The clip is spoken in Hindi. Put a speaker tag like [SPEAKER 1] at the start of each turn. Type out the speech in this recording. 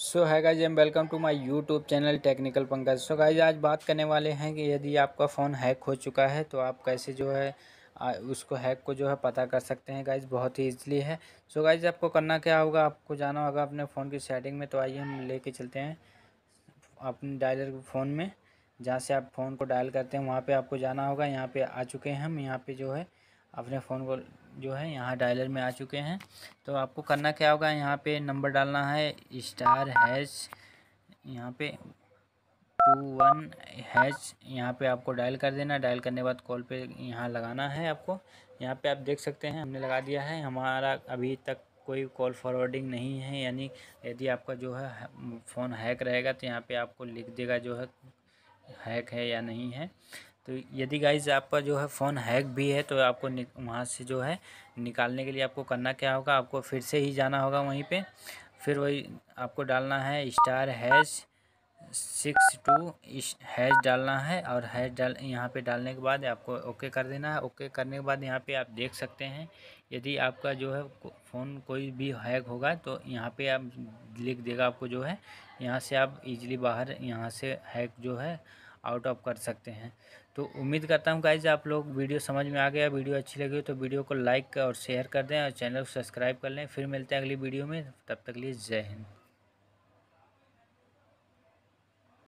[SPEAKER 1] so hi guys am welcome to my YouTube channel technical Pankaj so guys आज बात करने वाले हैं कि यदि आपका फ़ोन हैक हो चुका है तो आप कैसे जो है आ, उसको हैक को जो है पता कर सकते हैं गाइज बहुत ही ईजिली है सो so गाइज आपको करना क्या होगा आपको जाना होगा अपने फ़ोन की सेटिंग में तो आइए हम कर चलते हैं अपने डायलर फ़ोन में जहाँ से आप फ़ोन को डायल करते हैं वहाँ पर आपको जाना होगा यहाँ पर आ चुके हैं हम यहाँ पर जो है अपने फ़ोन को जो है यहाँ डायलर में आ चुके हैं तो आपको करना क्या होगा यहाँ पे नंबर डालना है स्टार हैच यहाँ पे टू वन हैच यहाँ पे आपको डायल कर देना डायल करने के बाद कॉल पे यहाँ लगाना है आपको यहाँ पे आप देख सकते हैं हमने लगा दिया है हमारा अभी तक कोई कॉल फॉरवर्डिंग नहीं है यानी यदि आपका जो है फ़ोन हैक रहेगा तो यहाँ पे आपको लिख देगा जो है हैक है या नहीं है तो यदि गाइज आपका जो है फ़ोन हैक भी है तो आपको वहाँ से जो है निकालने के लिए आपको करना क्या होगा आपको फिर से ही जाना होगा वहीं पे फिर वही आपको डालना है star hash six two hash डालना है और हैश डाल यहाँ पे डालने के बाद आपको ओके कर देना है ओके करने के बाद यहाँ पे आप देख सकते हैं यदि आपका जो है फ़ोन कोई भी हैक होगा तो यहाँ पे आप लिख देगा आपको जो है यहाँ से आप इजीली बाहर यहाँ से हैक जो है आउट ऑफ कर सकते हैं तो उम्मीद करता हूँ गाइज आप लोग वीडियो समझ में आ गया वीडियो अच्छी लगी तो वीडियो को लाइक और शेयर कर दें और चैनल को सब्सक्राइब कर लें फिर मिलते हैं अगली वीडियो में तब तक लिए जय हिंद